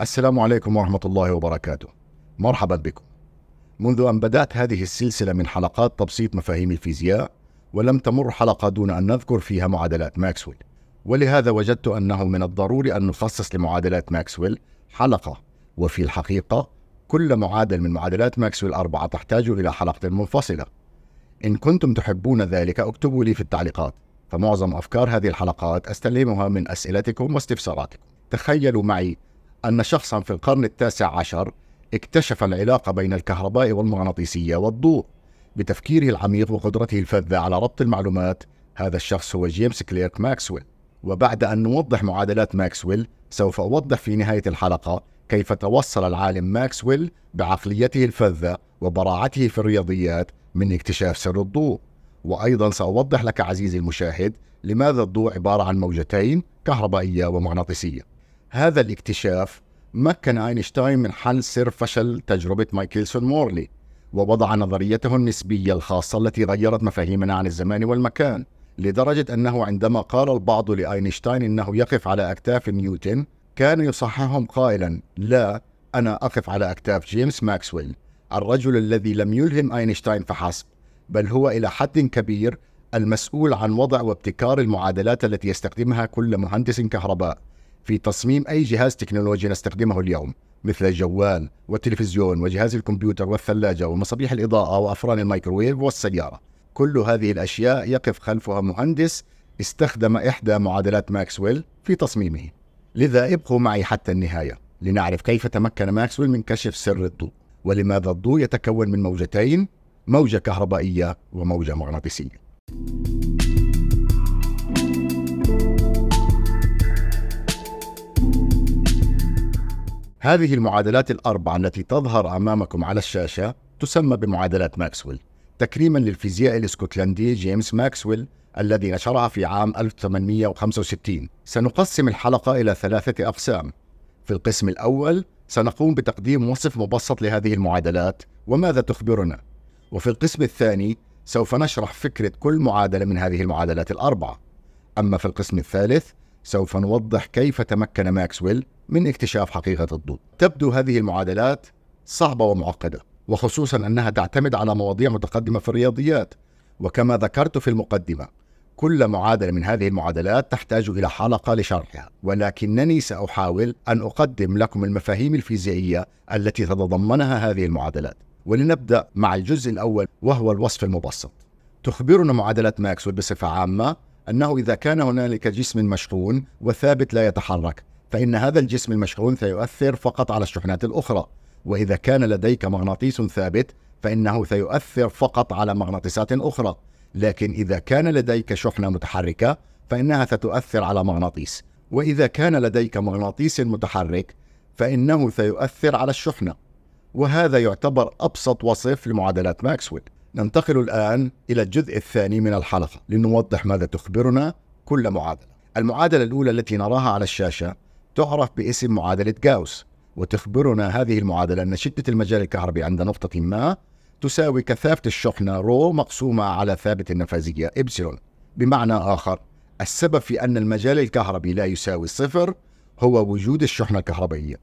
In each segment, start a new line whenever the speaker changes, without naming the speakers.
السلام عليكم ورحمة الله وبركاته. مرحبا بكم. منذ أن بدأت هذه السلسلة من حلقات تبسيط مفاهيم الفيزياء، ولم تمر حلقة دون أن نذكر فيها معادلات ماكسويل، ولهذا وجدت أنه من الضروري أن نخصص لمعادلات ماكسويل حلقة، وفي الحقيقة كل معادل من معادلات ماكسويل أربعة تحتاج إلى حلقة منفصلة. إن كنتم تحبون ذلك اكتبوا لي في التعليقات، فمعظم أفكار هذه الحلقات أستلهمها من أسئلتكم واستفساراتكم. تخيلوا معي أن شخصا في القرن التاسع عشر اكتشف العلاقة بين الكهرباء والمغناطيسية والضوء بتفكيره العميق وقدرته الفذة على ربط المعلومات هذا الشخص هو جيمس كليرك ماكسويل وبعد أن نوضح معادلات ماكسويل سوف أوضح في نهاية الحلقة كيف توصل العالم ماكسويل بعقليته الفذة وبراعته في الرياضيات من اكتشاف سر الضوء وأيضا سأوضح لك عزيزي المشاهد لماذا الضوء عبارة عن موجتين كهربائية ومغناطيسية هذا الاكتشاف مكن أينشتاين من حل سر فشل تجربة مايكلسون مورلي ووضع نظريته النسبية الخاصة التي غيرت مفاهيمنا عن الزمان والمكان لدرجة أنه عندما قال البعض لأينشتاين أنه يقف على أكتاف نيوتن كان يصححهم قائلا لا أنا أقف على أكتاف جيمس ماكسويل الرجل الذي لم يلهم أينشتاين فحسب بل هو إلى حد كبير المسؤول عن وضع وابتكار المعادلات التي يستخدمها كل مهندس كهرباء في تصميم أي جهاز تكنولوجي نستخدمه اليوم مثل الجوال والتلفزيون وجهاز الكمبيوتر والثلاجة ومصابيح الإضاءة وأفران الميكروويف والسيارة كل هذه الأشياء يقف خلفها مهندس استخدم إحدى معادلات ماكسويل في تصميمه لذا ابقوا معي حتى النهاية لنعرف كيف تمكن ماكسويل من كشف سر الضوء ولماذا الضوء يتكون من موجتين موجة كهربائية وموجة مغناطيسية هذه المعادلات الأربعة التي تظهر أمامكم على الشاشة تسمى بمعادلات ماكسويل تكريما للفيزيائي الاسكتلندي جيمس ماكسويل الذي نشرها في عام 1865 سنقسم الحلقة إلى ثلاثة أقسام في القسم الأول سنقوم بتقديم وصف مبسط لهذه المعادلات وماذا تخبرنا وفي القسم الثاني سوف نشرح فكرة كل معادلة من هذه المعادلات الأربعة أما في القسم الثالث سوف نوضح كيف تمكن ماكسويل من اكتشاف حقيقة الضوء تبدو هذه المعادلات صعبة ومعقدة وخصوصا أنها تعتمد على مواضيع متقدمة في الرياضيات وكما ذكرت في المقدمة كل معادلة من هذه المعادلات تحتاج إلى حلقة لشرحها ولكنني سأحاول أن أقدم لكم المفاهيم الفيزيائية التي تتضمنها هذه المعادلات ولنبدأ مع الجزء الأول وهو الوصف المبسط تخبرنا معادلة ماكسويل بصفة عامة أنه إذا كان هنالك جسم مشحون وثابت لا يتحرك فإن هذا الجسم المشحون سيؤثر فقط على الشحنات الأخرى وإذا كان لديك مغناطيس ثابت فإنه سيؤثر فقط على مغناطيسات أخرى لكن إذا كان لديك شحنة متحركة فإنها ستؤثر على مغناطيس وإذا كان لديك مغناطيس متحرك فإنه سيؤثر على الشحنة وهذا يعتبر أبسط وصف لمعادلات ماكسويل ننتقل الآن إلى الجزء الثاني من الحلقة لنوضح ماذا تخبرنا كل معادلة المعادلة الأولى التي نراها على الشاشة تعرف باسم معادلة جاوس وتخبرنا هذه المعادلة أن شدة المجال الكهربي عند نقطة ما تساوي كثافة الشحنة رو مقسومة على ثابت النفاذية إبسلون بمعنى آخر السبب في أن المجال الكهربي لا يساوي صفر هو وجود الشحنة الكهربائية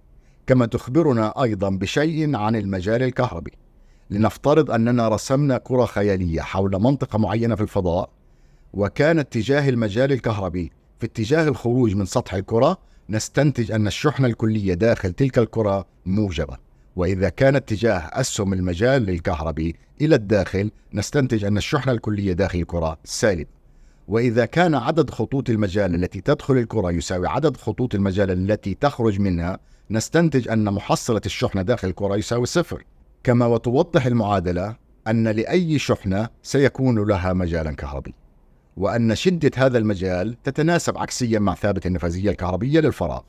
كما تخبرنا أيضا بشيء عن المجال الكهربي لنفترض أننا رسمنا كرة خيالية حول منطقة معينة في الفضاء وكان اتجاه المجال الكهربي في اتجاه الخروج من سطح الكرة نستنتج أن الشحنة الكلية داخل تلك الكرة موجبة وإذا كان اتجاه أسهم المجال للكهربي إلى الداخل نستنتج أن الشحنة الكلية داخل الكرة سالبة وإذا كان عدد خطوط المجال التي تدخل الكرة يساوي عدد خطوط المجال التي تخرج منها نستنتج أن محصلة الشحنة داخل الكرة يساوي صفر كما وتوضح المعادلة أن لأي شحنة سيكون لها مجالا كهربي وأن شدة هذا المجال تتناسب عكسيا مع ثابت النفاذية الكهربية للفراغ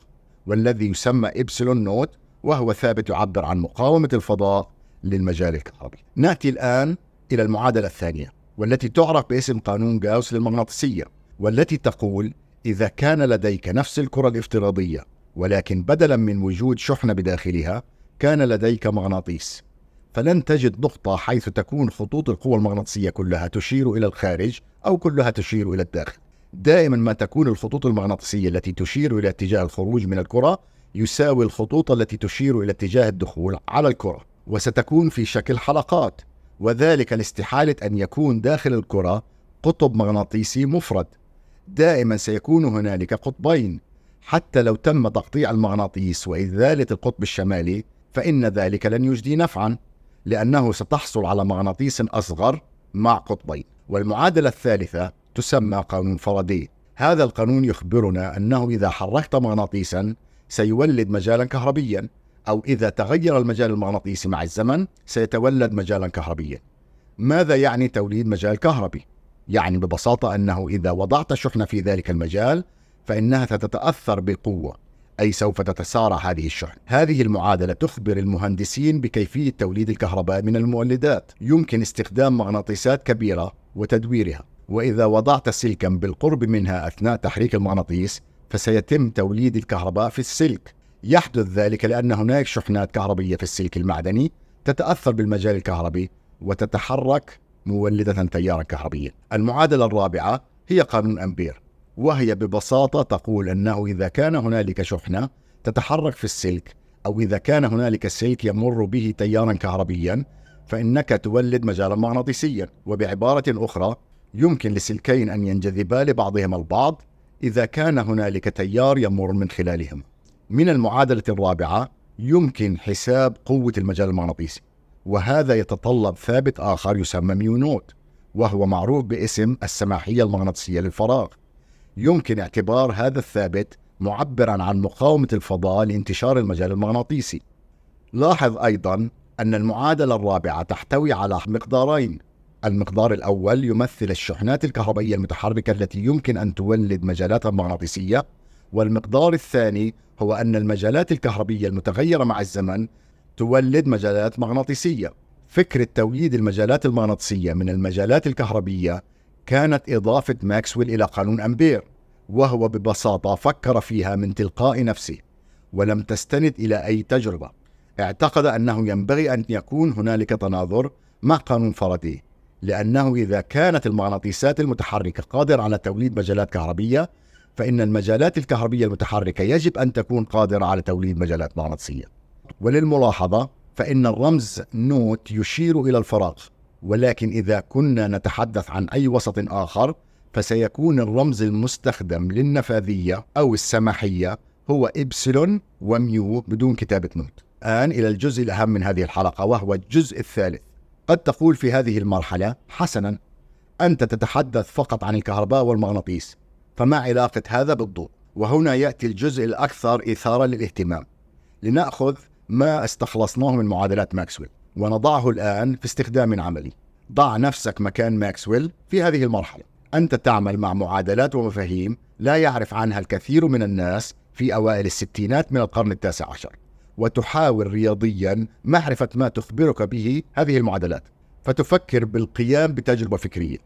والذي يسمى إبسلون نوت وهو ثابت يعبر عن مقاومة الفضاء للمجال الكهربي نأتي الآن إلى المعادلة الثانية والتي تعرف باسم قانون غاوس للمغناطيسية والتي تقول إذا كان لديك نفس الكرة الافتراضية ولكن بدلا من وجود شحنة بداخلها كان لديك مغناطيس فلن تجد نقطة حيث تكون خطوط القوة المغناطيسية كلها تشير إلى الخارج أو كلها تشير إلى الداخل. دائما ما تكون الخطوط المغناطيسية التي تشير إلى اتجاه الخروج من الكرة يساوي الخطوط التي تشير إلى اتجاه الدخول على الكرة، وستكون في شكل حلقات، وذلك لاستحالة أن يكون داخل الكرة قطب مغناطيسي مفرد. دائما سيكون هنالك قطبين، حتى لو تم تقطيع المغناطيس وإزالة القطب الشمالي فإن ذلك لن يجدي نفعًا. لأنه ستحصل على مغناطيس أصغر مع قطبين والمعادلة الثالثة تسمى قانون فرادي هذا القانون يخبرنا أنه إذا حركت مغناطيسا سيولد مجالا كهربيا أو إذا تغير المجال المغناطيسي مع الزمن سيتولد مجالا كهربيا ماذا يعني توليد مجال كهربي؟ يعني ببساطة أنه إذا وضعت شحنة في ذلك المجال فإنها ستتأثر بقوة أي سوف تتسارع هذه الشحن هذه المعادلة تخبر المهندسين بكيفية توليد الكهرباء من المولدات يمكن استخدام مغناطيسات كبيرة وتدويرها وإذا وضعت سلكا بالقرب منها أثناء تحريك المغناطيس فسيتم توليد الكهرباء في السلك يحدث ذلك لأن هناك شحنات كهربية في السلك المعدني تتأثر بالمجال الكهربي وتتحرك مولدة تيارا كهربيا المعادلة الرابعة هي قانون أمبير وهي ببساطة تقول أنه إذا كان هنالك شحنة تتحرك في السلك أو إذا كان هنالك سلك يمر به تيارا كهربيا فإنك تولد مجالا مغناطيسيا وبعبارة أخرى يمكن لسلكين أن ينجذبا لبعضهما البعض إذا كان هنالك تيار يمر من خلالهما من المعادلة الرابعة يمكن حساب قوة المجال المغناطيسي وهذا يتطلب ثابت آخر يسمى ميو نوت وهو معروف باسم السماحية المغناطيسية للفراغ يمكن اعتبار هذا الثابت معبرا عن مقاومة الفضاء لانتشار المجال المغناطيسي. لاحظ أيضا أن المعادلة الرابعة تحتوي على مقدارين. المقدار الأول يمثل الشحنات الكهربائية المتحركة التي يمكن أن تولد مجالات مغناطيسية، والمقدار الثاني هو أن المجالات الكهربية المتغيرة مع الزمن تولد مجالات مغناطيسية. فكرة توليد المجالات المغناطيسية من المجالات الكهربية كانت إضافة ماكسويل إلى قانون أمبير وهو ببساطة فكر فيها من تلقاء نفسه ولم تستند إلى أي تجربة اعتقد أنه ينبغي أن يكون هنالك تناظر مع قانون فاراداي لأنه إذا كانت المغناطيسات المتحركة قادرة على توليد مجالات كهربية فإن المجالات الكهربية المتحركة يجب أن تكون قادرة على توليد مجالات مغناطيسية وللملاحظة فإن الرمز نوت يشير إلى الفراغ ولكن إذا كنا نتحدث عن أي وسط آخر فسيكون الرمز المستخدم للنفاذية أو السماحية هو إبسلون وميو بدون كتابة نوت الآن إلى الجزء الأهم من هذه الحلقة وهو الجزء الثالث قد تقول في هذه المرحلة حسنا أنت تتحدث فقط عن الكهرباء والمغناطيس فما علاقة هذا بالضوء؟ وهنا يأتي الجزء الأكثر إثارة للاهتمام لنأخذ ما استخلصناه من معادلات ماكسويل ونضعه الآن في استخدام عملي ضع نفسك مكان ماكسويل في هذه المرحلة أنت تعمل مع معادلات ومفاهيم لا يعرف عنها الكثير من الناس في أوائل الستينات من القرن التاسع عشر وتحاول رياضيا معرفة ما تخبرك به هذه المعادلات فتفكر بالقيام بتجربة فكرية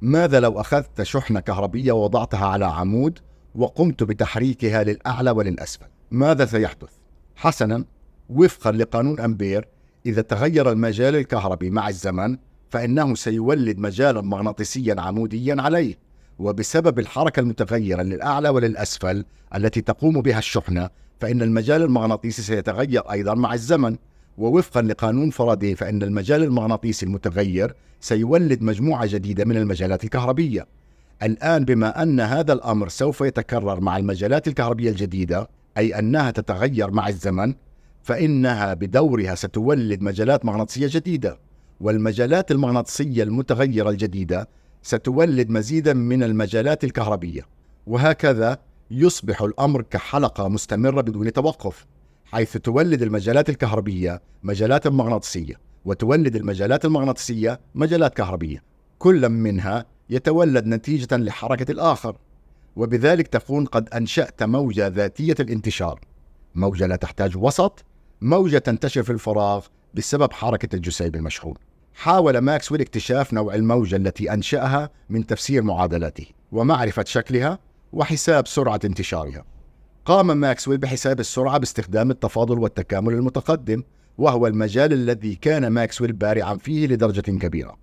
ماذا لو أخذت شحنة كهربية ووضعتها على عمود وقمت بتحريكها للأعلى وللأسفل ماذا سيحدث؟ حسنا وفقا لقانون أمبير إذا تغير المجال الكهربي مع الزمن فإنه سيولد مجالا مغناطيسيا عموديا عليه وبسبب الحركة المتغيرة للأعلى وللأسفل التي تقوم بها الشحنة فإن المجال المغناطيسي سيتغير أيضا مع الزمن ووفقا لقانون فرادي فإن المجال المغناطيسي المتغير سيولد مجموعة جديدة من المجالات الكهربية الآن بما أن هذا الأمر سوف يتكرر مع المجالات الكهربية الجديدة أي أنها تتغير مع الزمن فإنها بدورها ستولد مجالات مغناطيسية جديدة والمجالات المغناطيسية المتغيرة الجديدة ستولد مزيدا من المجالات الكهربية وهكذا يصبح الأمر كحلقة مستمرة بدون توقف حيث تولد المجالات الكهربية مجالات مغناطيسية وتولد المجالات المغناطيسية مجالات كهربية كل منها يتولد نتيجة لحركة الآخر وبذلك تكون قد أنشأت موجة ذاتية الانتشار موجة لا تحتاج وسط موجة تنتشر في الفراغ بسبب حركة الجسيب المشحون حاول ماكسويل اكتشاف نوع الموجة التي أنشأها من تفسير معادلاته ومعرفة شكلها وحساب سرعة انتشارها قام ماكسويل بحساب السرعة باستخدام التفاضل والتكامل المتقدم وهو المجال الذي كان ماكسويل بارعا فيه لدرجة كبيرة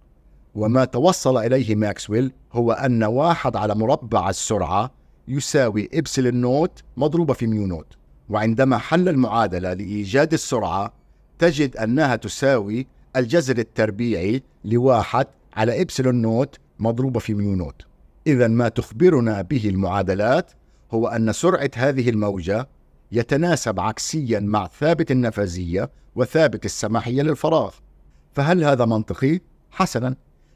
وما توصل إليه ماكسويل هو أن واحد على مربع السرعة يساوي إبسل نوت مضروبة في ميو نوت وعندما حل المعادلة لإيجاد السرعة تجد أنها تساوي الجذر التربيعي لواحد على إبسلون نوت مضروبة في ميو نوت إذا ما تخبرنا به المعادلات هو أن سرعة هذه الموجة يتناسب عكسيا مع ثابت النفاذية وثابت السماحية للفراغ فهل هذا منطقي؟ حسنا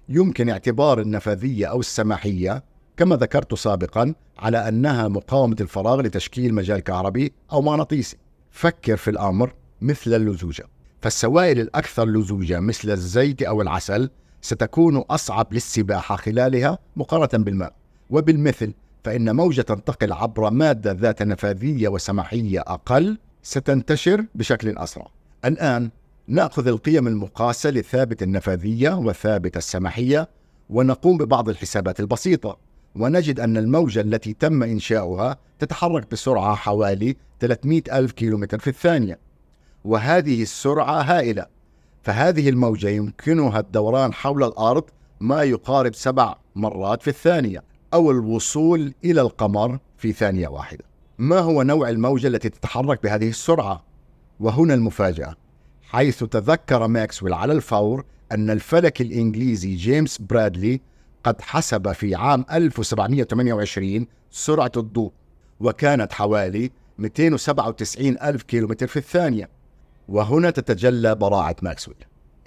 يمكن اعتبار النفاذية أو السماحية كما ذكرت سابقا على أنها مقاومة الفراغ لتشكيل مجال كهربي أو مغناطيسي فكر في الأمر مثل اللزوجة فالسوائل الأكثر لزوجة مثل الزيت أو العسل ستكون أصعب للسباحة خلالها مقارنة بالماء وبالمثل فإن موجة تنتقل عبر مادة ذات نفاذية وسماحية أقل ستنتشر بشكل أسرع الآن نأخذ القيم المقاسة لثابت النفاذية وثابت السماحية ونقوم ببعض الحسابات البسيطة ونجد أن الموجة التي تم إنشاؤها تتحرك بسرعة حوالي 300 ألف كيلومتر في الثانية وهذه السرعة هائلة فهذه الموجة يمكنها الدوران حول الأرض ما يقارب سبع مرات في الثانية أو الوصول إلى القمر في ثانية واحدة ما هو نوع الموجة التي تتحرك بهذه السرعة؟ وهنا المفاجأة حيث تذكر ماكسويل على الفور أن الفلك الإنجليزي جيمس برادلي قد حسب في عام 1728 سرعة الضوء وكانت حوالي 297 ألف كيلومتر في الثانية وهنا تتجلى براعة ماكسويل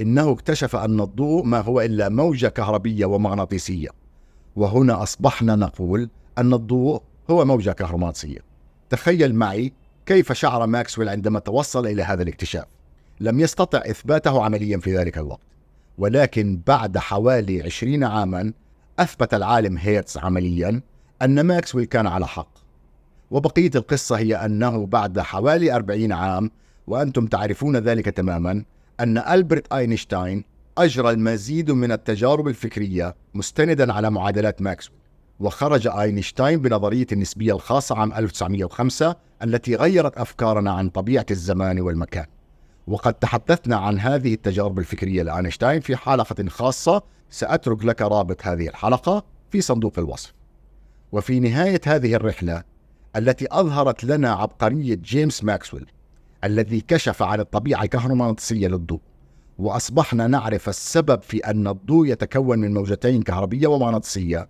إنه اكتشف أن الضوء ما هو إلا موجة كهربية ومغناطيسية وهنا أصبحنا نقول أن الضوء هو موجة كهرومغناطيسية تخيل معي كيف شعر ماكسويل عندما توصل إلى هذا الاكتشاف لم يستطع إثباته عمليا في ذلك الوقت ولكن بعد حوالي 20 عاما أثبت العالم هيرتز عمليا أن ماكسويل كان على حق وبقية القصة هي أنه بعد حوالي 40 عام وأنتم تعرفون ذلك تماما أن ألبرت أينشتاين أجرى المزيد من التجارب الفكرية مستندا على معادلات ماكسويل وخرج أينشتاين بنظرية النسبية الخاصة عام 1905 التي غيرت أفكارنا عن طبيعة الزمان والمكان وقد تحدثنا عن هذه التجارب الفكرية لأينشتاين في حلقة خاصة سأترك لك رابط هذه الحلقة في صندوق الوصف وفي نهاية هذه الرحلة التي أظهرت لنا عبقرية جيمس ماكسويل الذي كشف عن الطبيعة الكهرومغناطيسية للضوء وأصبحنا نعرف السبب في أن الضوء يتكون من موجتين كهربية ومغناطيسية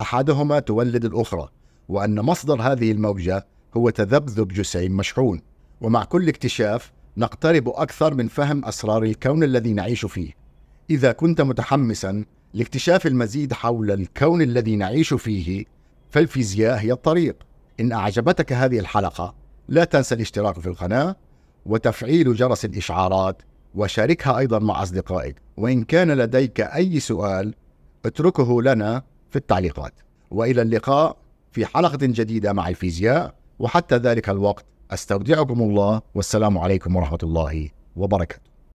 أحدهما تولد الأخرى وأن مصدر هذه الموجة هو تذبذب جسيم مشحون ومع كل اكتشاف نقترب أكثر من فهم أسرار الكون الذي نعيش فيه إذا كنت متحمسا لاكتشاف المزيد حول الكون الذي نعيش فيه فالفيزياء هي الطريق إن أعجبتك هذه الحلقة لا تنسى الاشتراك في القناة وتفعيل جرس الإشعارات وشاركها أيضا مع أصدقائك وإن كان لديك أي سؤال اتركه لنا في التعليقات وإلى اللقاء في حلقة جديدة مع الفيزياء وحتى ذلك الوقت استودعكم الله والسلام عليكم ورحمة الله وبركاته